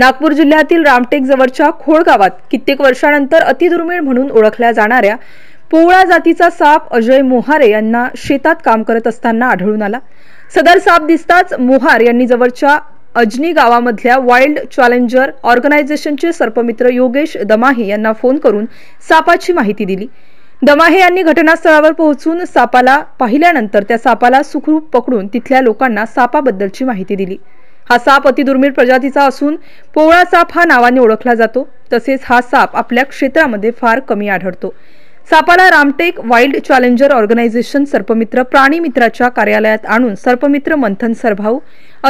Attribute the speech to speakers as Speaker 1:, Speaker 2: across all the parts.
Speaker 1: नागपूर जिल्ह्यातील रामटेक जवळच्या खोळ गावात कित्येक वर्षानंतर अतिदुर्मिळ म्हणून ओळखल्या जाणाऱ्या पोवळा जातीचा साप अजय मोहारे यांना शेतात काम करत असताना आढळून आला सदर साप दिसताच मोहार यांनी जवळच्या अजनी गावामधल्या वाईल्ड चॅलेंजर ऑर्गनायझेशनचे सर्पमित्र योगेश दमाहे यांना फोन करून सापाची माहिती दिली दमाहे यांनी घटनास्थळावर पोहोचून सापाला पाहिल्यानंतर त्या सापाला सुखरूप पकडून तिथल्या लोकांना सापाबद्दलची माहिती दिली हा साप अतिदुर्मिळ प्रजातीचा असून पोवळा साप हा नावाने ओळखला जातो तसेच हा साप आपल्या क्षेत्रामध्ये फार कमी आढळतो सापाला रामटेक वाईल्ड चॅलेंजर ऑर्गनायझेशन सर्पमित्र प्राणीमित्राच्या कार्यालयात आणून सर्पमित्र मंथन सरभाऊ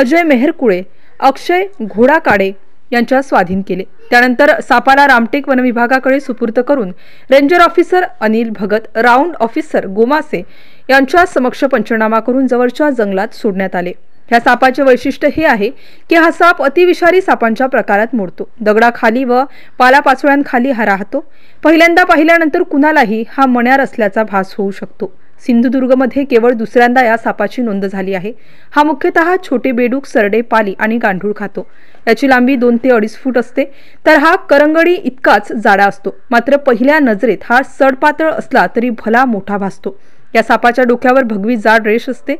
Speaker 1: अजय मेहरकुळे अक्षय घोडाकाडे यांच्या स्वाधीन केले त्यानंतर सापाला रामटेक वनविभागाकडे सुपूर्त करून ranger officer Anil Bhagat round officer Gomase यांच्या समक्ष पंचनामा करून जवळच्या जंगलात सोडण्यात आले ह्या सापाचे वैशिष्ट्य हे आहे की हा साप अतिविषारी सापांच्या प्रकारात मोडतो दगडाखाली व पालापाचोळ्यांखाली हा राहतो पहिल्यांदा पाहिल्यानंतर कुणालाही हा मण्यार असल्याचा भास होऊ शकतो सिंधुदुर्गमध्ये केवळ दुसऱ्यांदा या सापाची नोंद झाली आहे हा मुख्यतः छोटे बेडूक सरडे पाली आणि गांडूळ खातो याची लांबी दोन ते अडीच फूट असते तर हा करंगडी इतकाच जाडा असतो मात्र पहिल्या नजरेत हा सडपातळ असला तरी भला मोठा भासतो या सापाच्या डोक्यावर भगवी जाड रेष असते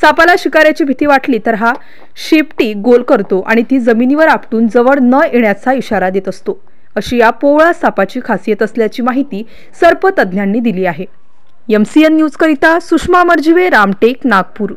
Speaker 1: सापाला शिकाऱ्याची भीती वाटली तर हा शेपटी गोल करतो आणि ती जमिनीवर आपटून जवळ न येण्याचा इशारा देत असतो अशी या पोवळा सापाची खासियत असल्याची माहिती सर्पतज्ज्ञांनी दिली आहे एम सी एन न्यूजकरिता सुषमा मर्जिवे रामटेक नागपूर